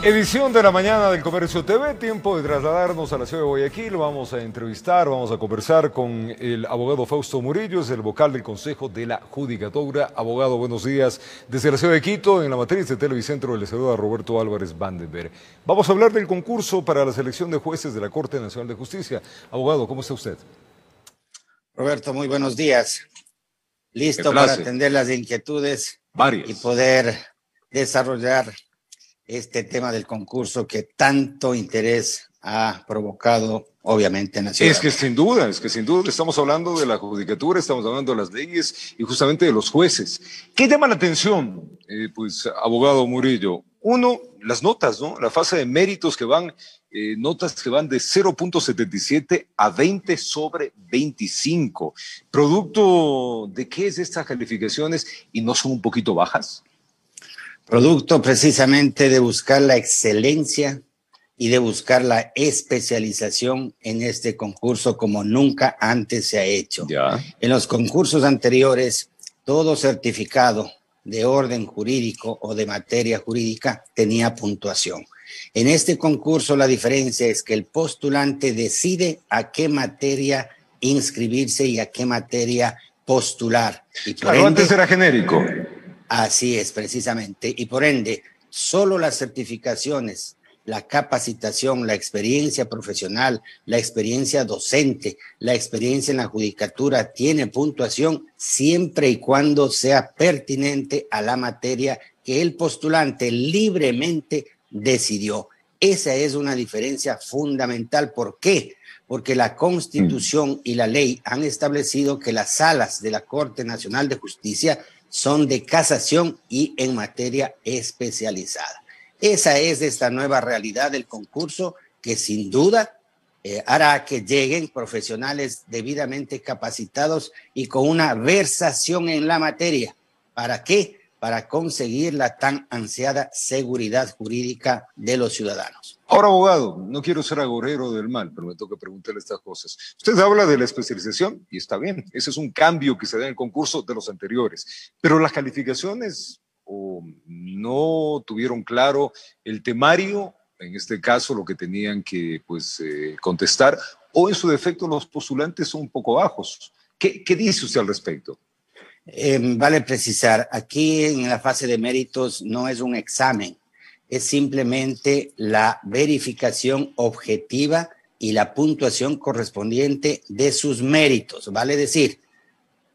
Edición de la mañana del Comercio TV, tiempo de trasladarnos a la ciudad de Guayaquil, vamos a entrevistar, vamos a conversar con el abogado Fausto Murillo, es el vocal del Consejo de la Judicatura. Abogado, buenos días. Desde la ciudad de Quito, en la matriz de Televicentro, le saluda Roberto Álvarez Vandenberg. Vamos a hablar del concurso para la selección de jueces de la Corte Nacional de Justicia. Abogado, ¿cómo está usted? Roberto, muy buenos días. Listo para atender las inquietudes y poder desarrollar este tema del concurso que tanto interés ha provocado, obviamente, en la ciudad. Es que sin duda, es que sin duda estamos hablando de la judicatura, estamos hablando de las leyes y justamente de los jueces. ¿Qué llama la atención, eh, pues, abogado Murillo? Uno, las notas, ¿no? La fase de méritos que van, eh, notas que van de 0.77 a 20 sobre 25. ¿Producto de qué es estas calificaciones y no son un poquito bajas? Producto precisamente de buscar la excelencia y de buscar la especialización en este concurso como nunca antes se ha hecho. En los concursos anteriores, todo certificado de orden jurídico o de materia jurídica tenía puntuación. En este concurso la diferencia es que el postulante decide a qué materia inscribirse y a qué materia postular. Y antes era genérico. Así es, precisamente. Y por ende, solo las certificaciones, la capacitación, la experiencia profesional, la experiencia docente, la experiencia en la judicatura tiene puntuación siempre y cuando sea pertinente a la materia que el postulante libremente decidió. Esa es una diferencia fundamental. ¿Por qué? Porque la Constitución mm. y la ley han establecido que las salas de la Corte Nacional de Justicia son de casación y en materia especializada. Esa es esta nueva realidad del concurso que sin duda eh, hará que lleguen profesionales debidamente capacitados y con una versación en la materia. ¿Para qué? Para conseguir la tan ansiada seguridad jurídica de los ciudadanos. Ahora, abogado, no quiero ser agorero del mal, pero me toca preguntarle estas cosas. Usted habla de la especialización y está bien, ese es un cambio que se da en el concurso de los anteriores, pero las calificaciones no tuvieron claro el temario, en este caso lo que tenían que pues, eh, contestar, o en su defecto los postulantes son un poco bajos. ¿Qué, dice usted al respecto? Eh, vale precisar, aquí en la fase de méritos no es un examen, es simplemente la verificación objetiva y la puntuación correspondiente de sus méritos, vale decir,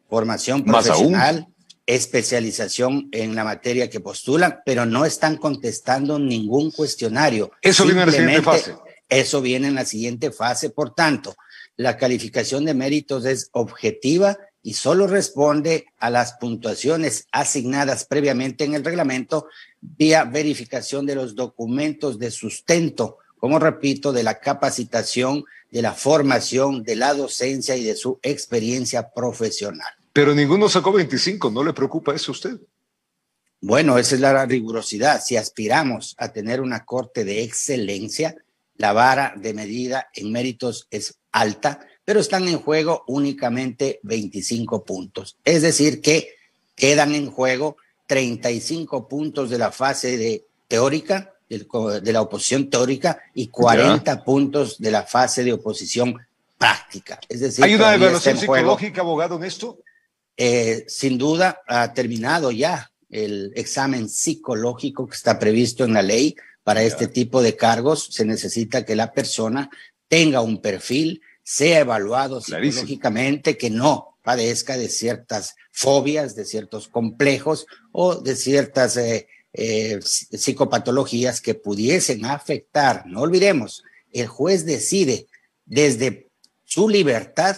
formación profesional, especialización en la materia que postulan, pero no están contestando ningún cuestionario. Eso viene en la siguiente fase. Eso viene en la siguiente fase, por tanto, la calificación de méritos es objetiva y solo responde a las puntuaciones asignadas previamente en el reglamento vía verificación de los documentos de sustento, como repito, de la capacitación, de la formación, de la docencia y de su experiencia profesional. Pero ninguno sacó 25, ¿no le preocupa eso a usted? Bueno, esa es la rigurosidad. Si aspiramos a tener una corte de excelencia, la vara de medida en méritos es alta pero están en juego únicamente 25 puntos. Es decir, que quedan en juego 35 puntos de la fase de teórica, de la oposición teórica, y 40 puntos de la fase de oposición práctica. Es decir, ¿Hay una evaluación psicológica, abogado, en esto? Eh, sin duda, ha terminado ya el examen psicológico que está previsto en la ley para este tipo de cargos. Se necesita que la persona tenga un perfil, sea evaluado psicológicamente, que no padezca de ciertas fobias, de ciertos complejos o de ciertas eh, eh, psicopatologías que pudiesen afectar. No olvidemos, el juez decide desde su libertad,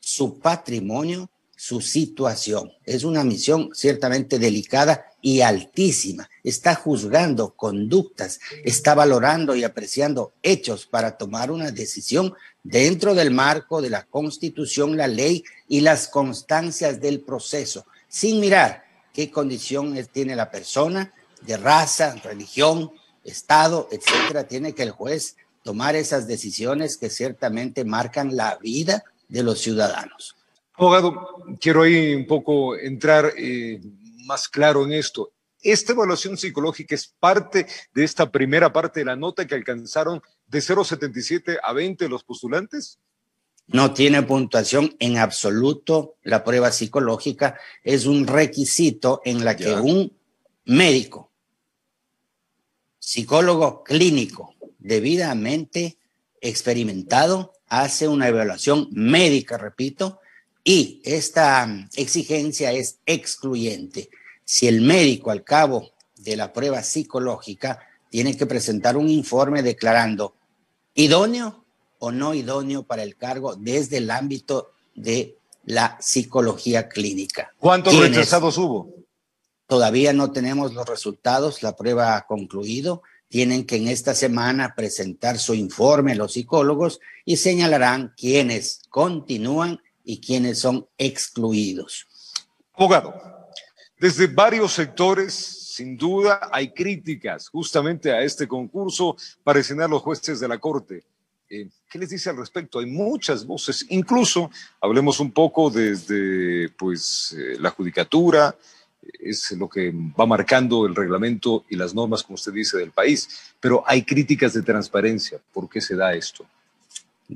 su patrimonio, su situación. Es una misión ciertamente delicada y altísima, está juzgando conductas, está valorando y apreciando hechos para tomar una decisión dentro del marco de la constitución, la ley y las constancias del proceso, sin mirar qué condición tiene la persona de raza, religión, estado, etcétera. Tiene que el juez tomar esas decisiones que ciertamente marcan la vida de los ciudadanos. Abogado, quiero ahí un poco entrar. Eh, más claro en esto. Esta evaluación psicológica es parte de esta primera parte de la nota que alcanzaron de 0,77 a 20 los postulantes. No tiene puntuación en absoluto la prueba psicológica, es un requisito en la que un médico, psicólogo clínico, debidamente experimentado, hace una evaluación médica, repito, y esta mm, exigencia es excluyente. Si el médico al cabo de la prueba psicológica tiene que presentar un informe declarando idóneo o no idóneo para el cargo desde el ámbito de la psicología clínica. ¿Cuántos retrasados hubo? Todavía no tenemos los resultados, la prueba ha concluido. Tienen que en esta semana presentar su informe los psicólogos y señalarán quienes continúan y quienes son excluidos. Abogado, desde varios sectores sin duda hay críticas justamente a este concurso para escenar los jueces de la Corte. Eh, ¿Qué les dice al respecto? Hay muchas voces, incluso hablemos un poco desde pues, eh, la judicatura, es lo que va marcando el reglamento y las normas, como usted dice, del país, pero hay críticas de transparencia. ¿Por qué se da esto?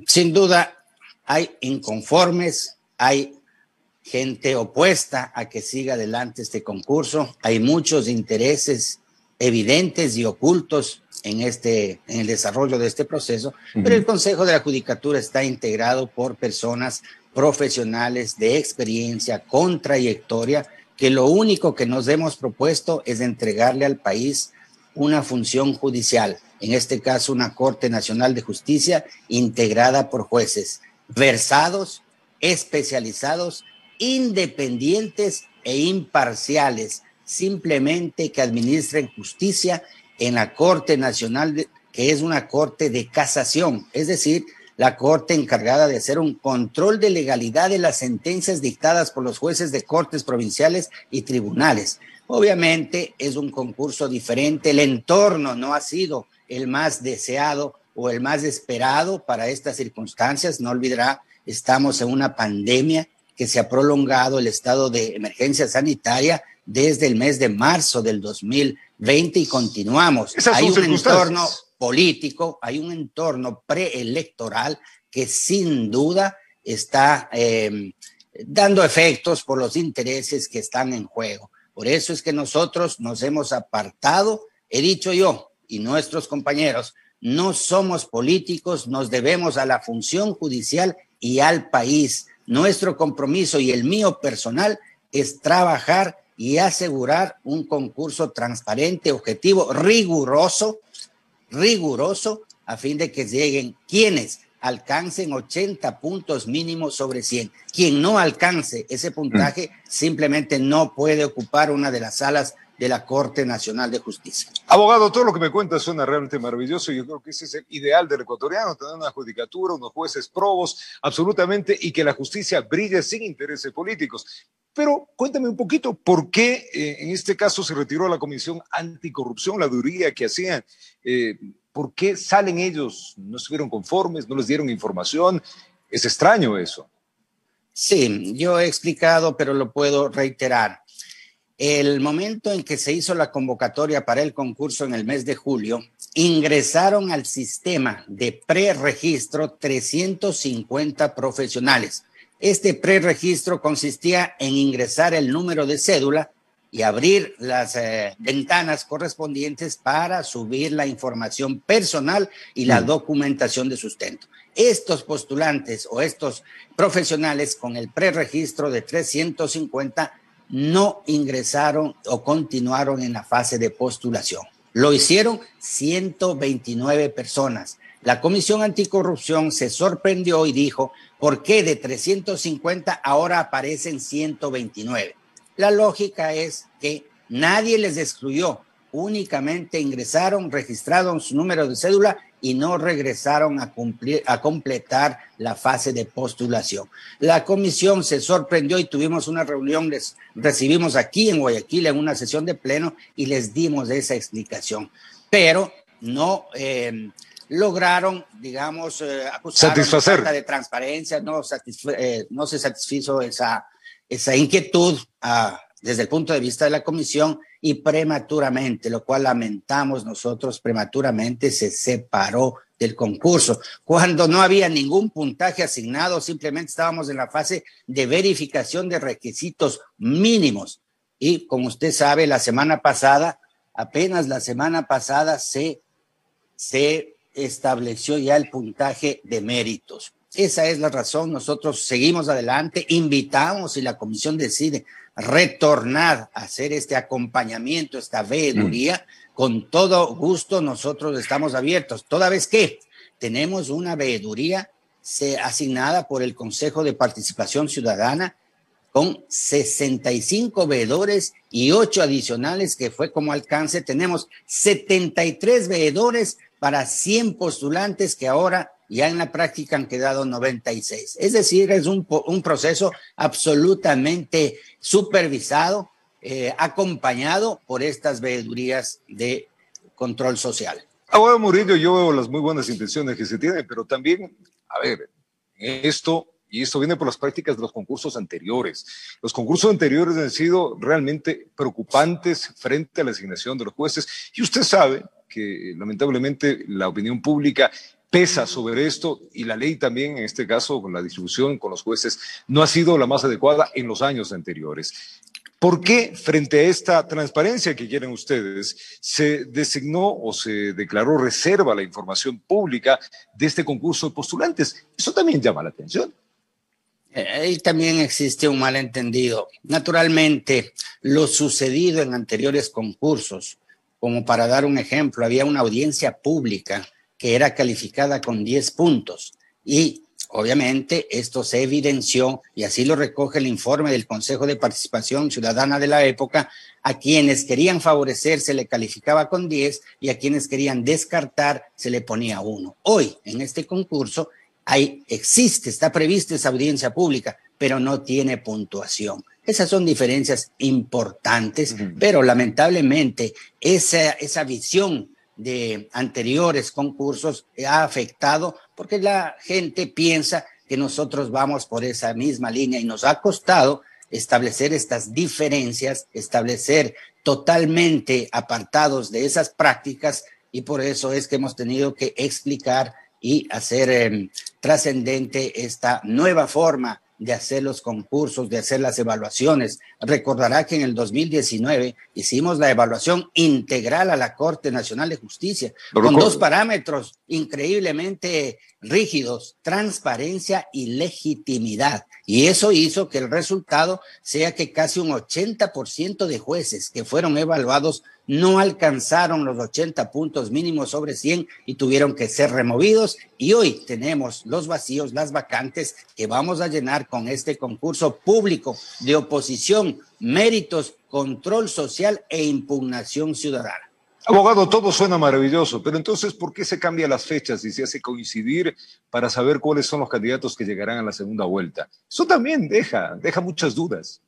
Sin duda, hay inconformes, hay gente opuesta a que siga adelante este concurso, hay muchos intereses evidentes y ocultos en, este, en el desarrollo de este proceso, pero el Consejo de la Judicatura está integrado por personas profesionales de experiencia, con trayectoria, que lo único que nos hemos propuesto es entregarle al país una función judicial, en este caso una Corte Nacional de Justicia integrada por jueces versados, especializados, independientes e imparciales, simplemente que administren justicia en la Corte Nacional, que es una Corte de Casación, es decir, la Corte encargada de hacer un control de legalidad de las sentencias dictadas por los jueces de cortes provinciales y tribunales. Obviamente es un concurso diferente, el entorno no ha sido el más deseado o el más esperado para estas circunstancias. No olvidará, estamos en una pandemia que se ha prolongado el estado de emergencia sanitaria desde el mes de marzo del 2020 y continuamos. Hay un entorno político, hay un entorno preelectoral que sin duda está em, dando efectos por los intereses que están en juego. Por eso es que nosotros nos hemos apartado, he dicho yo y nuestros compañeros, no somos políticos, nos debemos a la función judicial y al país. Nuestro compromiso y el mío personal es trabajar y asegurar un concurso transparente, objetivo, riguroso, riguroso, a fin de que lleguen quienes alcancen 80 puntos mínimos sobre 100. Quien no alcance ese puntaje mm. simplemente no puede ocupar una de las salas de la Corte Nacional de Justicia. Abogado, todo lo que me cuenta suena realmente maravilloso. Yo creo que ese es el ideal del ecuatoriano, tener una judicatura, unos jueces probos, absolutamente, y que la justicia brille sin intereses políticos. Pero cuéntame un poquito por qué eh, en este caso se retiró la Comisión Anticorrupción, la duría que hacían. Eh, ¿Por qué salen ellos? ¿No estuvieron conformes? ¿No les dieron información? Es extraño eso. Sí, yo he explicado, pero lo puedo reiterar. El momento en que se hizo la convocatoria para el concurso en el mes de julio, ingresaron al sistema de preregistro 350 profesionales. Este preregistro consistía en ingresar el número de cédula y abrir las eh, ventanas correspondientes para subir la información personal y la mm. documentación de sustento. Estos postulantes o estos profesionales con el preregistro de 350 no ingresaron o continuaron en la fase de postulación. Lo hicieron 129 personas. La Comisión Anticorrupción se sorprendió y dijo, ¿por qué de 350 ahora aparecen 129? La lógica es que nadie les excluyó, únicamente ingresaron, registraron su número de cédula y no regresaron a, cumplir, a completar la fase de postulación. La comisión se sorprendió y tuvimos una reunión, les recibimos aquí en Guayaquil en una sesión de pleno y les dimos esa explicación, pero no eh, lograron, digamos, eh, satisfacer la de transparencia, no, eh, no se satisfizo esa, esa inquietud a desde el punto de vista de la comisión y prematuramente, lo cual lamentamos nosotros, prematuramente se separó del concurso, cuando no había ningún puntaje asignado, simplemente estábamos en la fase de verificación de requisitos mínimos. Y como usted sabe, la semana pasada, apenas la semana pasada se, se estableció ya el puntaje de méritos. Esa es la razón, nosotros seguimos adelante, invitamos y la comisión decide retornar a hacer este acompañamiento, esta veeduría, mm. con todo gusto nosotros estamos abiertos, toda vez que tenemos una veeduría asignada por el Consejo de Participación Ciudadana con 65 veedores y 8 adicionales que fue como alcance. Tenemos 73 veedores para 100 postulantes que ahora ya en la práctica han quedado 96. Es decir, es un, proceso absolutamente supervisado, eh, acompañado por estas veedurías de control social. Ahora, Murillo, yo veo las muy buenas intenciones que se tienen, pero también, a ver, esto, y esto viene por las prácticas de los concursos anteriores. Los concursos anteriores han sido realmente preocupantes frente a la asignación de los jueces, y usted sabe que lamentablemente la opinión pública pesa sobre esto y la ley también, en este caso, con la distribución con los jueces, no ha sido la más adecuada en los años anteriores. ¿Por qué, frente a esta transparencia que quieren ustedes, se designó o se declaró reserva la información pública de este concurso de postulantes? Eso también llama la atención. Ahí también existe un malentendido. Naturalmente, lo sucedido en anteriores concursos, como para dar un ejemplo, había una audiencia pública que era calificada con 10 puntos. Y obviamente esto se evidenció, y así lo recoge el informe del Consejo de Participación Ciudadana de la época, a quienes querían favorecer se le calificaba con 10 y a quienes querían descartar se le ponía 1. Hoy, en este concurso, hay, existe, está prevista esa audiencia pública, pero no tiene puntuación. Esas son diferencias importantes, pero lamentablemente esa, esa visión de anteriores concursos eh, ha afectado porque la gente piensa que nosotros vamos por esa misma línea y nos ha costado establecer estas diferencias, establecer totalmente apartados de esas prácticas y por eso es que hemos tenido que explicar y hacer em, trascendente esta nueva forma de hacer los concursos, de hacer las evaluaciones. Recordará que en el 2019 hicimos la evaluación integral a la Corte Nacional de Justicia, con dos parámetros increíblemente rígidos, transparencia y legitimidad. Y eso hizo que el resultado sea que casi un 80% de jueces que fueron evaluados no alcanzaron los 80 puntos mínimos sobre 100 y tuvieron que ser removidos. Y hoy tenemos los vacíos, las vacantes que vamos a llenar con este concurso público de oposición, méritos, control social e impugnación ciudadana. Abogado, todo suena maravilloso, pero entonces, ¿por qué se cambian las fechas y se hace coincidir para saber cuáles son los candidatos que llegarán a la segunda vuelta? Eso también deja, deja muchas dudas.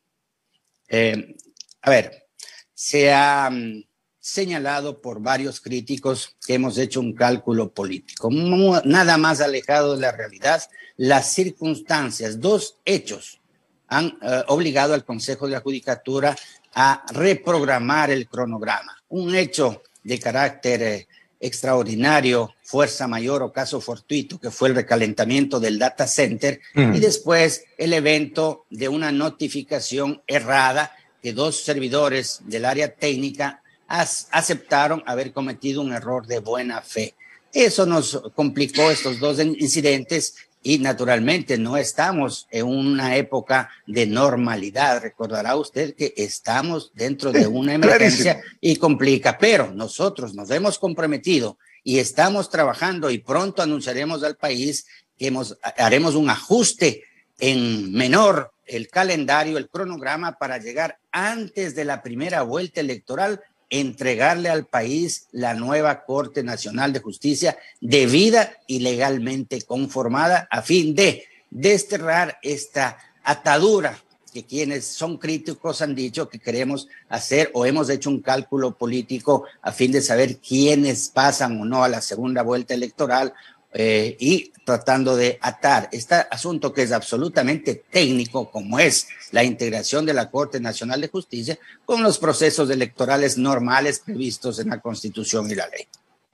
Eh, a ver, se ha mm, señalado por varios críticos que hemos hecho un cálculo político. Nada más alejado de la realidad, las circunstancias, dos hechos han eh, obligado al Consejo de la Judicatura a reprogramar el cronograma. Un hecho de carácter eh, extraordinario, fuerza mayor o caso fortuito, que fue el recalentamiento del data center, y después el evento de una notificación errada que dos servidores del área técnica aceptaron haber cometido un error de buena fe. Eso nos complicó estos dos incidentes y naturalmente no estamos en una época de normalidad. Recordará usted que estamos dentro de una emergencia y complica, pero nosotros nos hemos comprometido y estamos trabajando y pronto anunciaremos al país que hemos, haremos un ajuste en menor el calendario, el cronograma para llegar antes de la primera vuelta electoral entregarle al país la nueva Corte Nacional de Justicia debida y legalmente conformada a fin de desterrar esta atadura que quienes son críticos han dicho que queremos hacer o hemos hecho un cálculo político a fin de saber quiénes pasan o no a la segunda vuelta electoral eh, y tratando de atar este asunto que es absolutamente técnico, como es la integración de la Corte Nacional de Justicia con los procesos electorales normales previstos en la Constitución y la ley.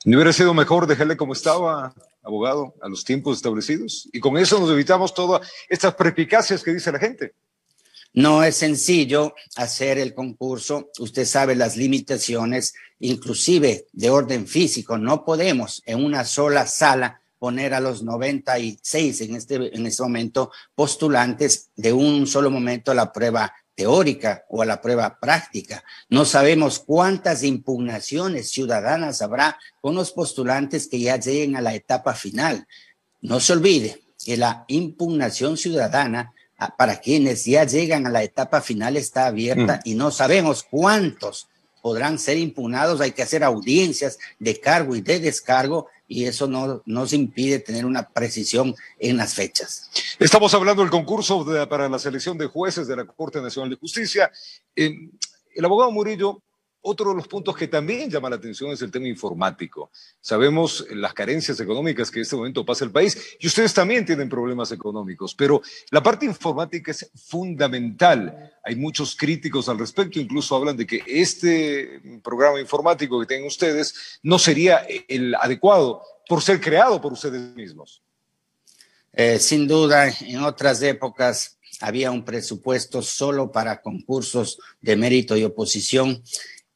¿No hubiera sido mejor dejarle como estaba, abogado, a los tiempos establecidos? Y con eso nos evitamos todas estas prepicacias que dice la gente. No es sencillo hacer el concurso, usted sabe las limitaciones, inclusive de orden físico, no podemos en una sola sala poner a los 96 en este, en este momento postulantes de un solo momento a la prueba teórica o a la prueba práctica. No sabemos cuántas impugnaciones ciudadanas habrá con los postulantes que ya lleguen a la etapa final. No se olvide que la impugnación ciudadana para quienes ya llegan a la etapa final está abierta mm. y no sabemos cuántos podrán ser impugnados, hay que hacer audiencias de cargo y de descargo y eso no nos impide tener una precisión en las fechas. Estamos hablando del concurso para la selección de jueces de la Corte Nacional de Justicia. Eh, el abogado Murillo otro de los puntos que también llama la atención es el tema informático. Sabemos las carencias económicas que en este momento pasa el país y ustedes también tienen problemas económicos, pero la parte informática es fundamental. Hay muchos críticos al respecto, incluso hablan de que este programa informático que tienen ustedes no sería el adecuado por ser creado por ustedes mismos. Eh, sin duda, en otras épocas había un presupuesto solo para concursos de mérito y oposición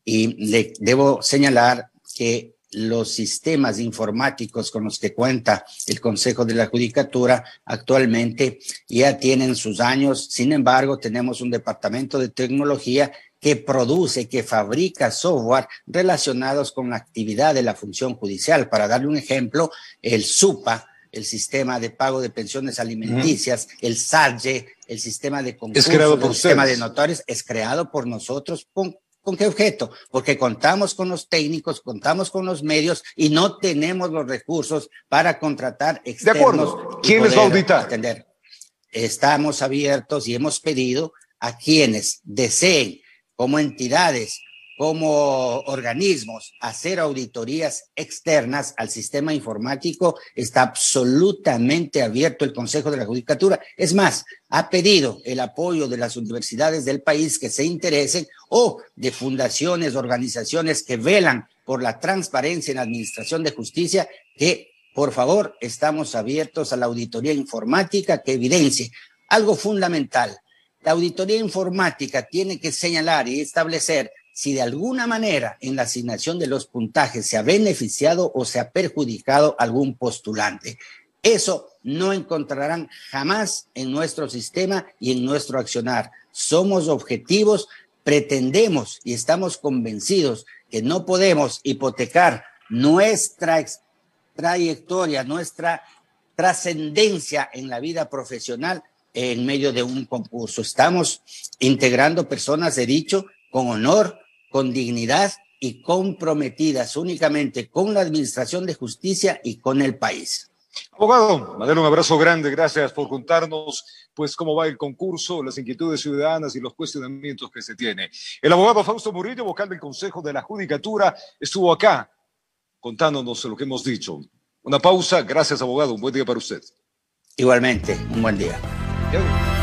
y le debo señalar que los sistemas informáticos con los que cuenta el Consejo de la Judicatura actualmente ya tienen sus años. Sin embargo, tenemos un departamento de tecnología que produce, que fabrica software relacionados con la actividad de la función judicial. Para darle un ejemplo, el SUPA, el sistema de pago de pensiones alimenticias, el SAGE, el sistema de el sistema de notarios, es creado por nosotros, ¿Con qué objeto? Porque contamos con los técnicos, contamos con los medios y no tenemos los recursos para contratar externos. De acuerdo. va a auditar? Atender. Estamos abiertos y hemos pedido a quienes deseen, como entidades como organismos hacer auditorías externas al sistema informático, está absolutamente abierto el Consejo de la Judicatura. Es más, ha pedido el apoyo de las universidades del país que se interesen o de fundaciones, organizaciones que velan por la transparencia en la administración de justicia, que por favor estamos abiertos a la auditoría informática que evidencie algo fundamental. La auditoría informática tiene que señalar y establecer si de alguna manera en la asignación de los puntajes se ha beneficiado o se ha perjudicado algún postulante. Eso no encontrarán jamás en nuestro sistema y en nuestro accionar. Somos objetivos, pretendemos y estamos convencidos que no podemos hipotecar nuestra trayectoria, nuestra trascendencia en la vida profesional en medio de un concurso. Estamos integrando personas, de dicho, con honor, con dignidad y comprometidas únicamente con la Administración de Justicia y con el país. Abogado, mandarle un abrazo grande, gracias por contarnos pues cómo va el concurso, las inquietudes ciudadanas y los cuestionamientos que se tiene. El abogado Fausto Murillo, vocal del Consejo de la Judicatura, estuvo acá contándonos lo que hemos dicho. Una pausa, gracias abogado, un buen día para usted. Igualmente, un buen día.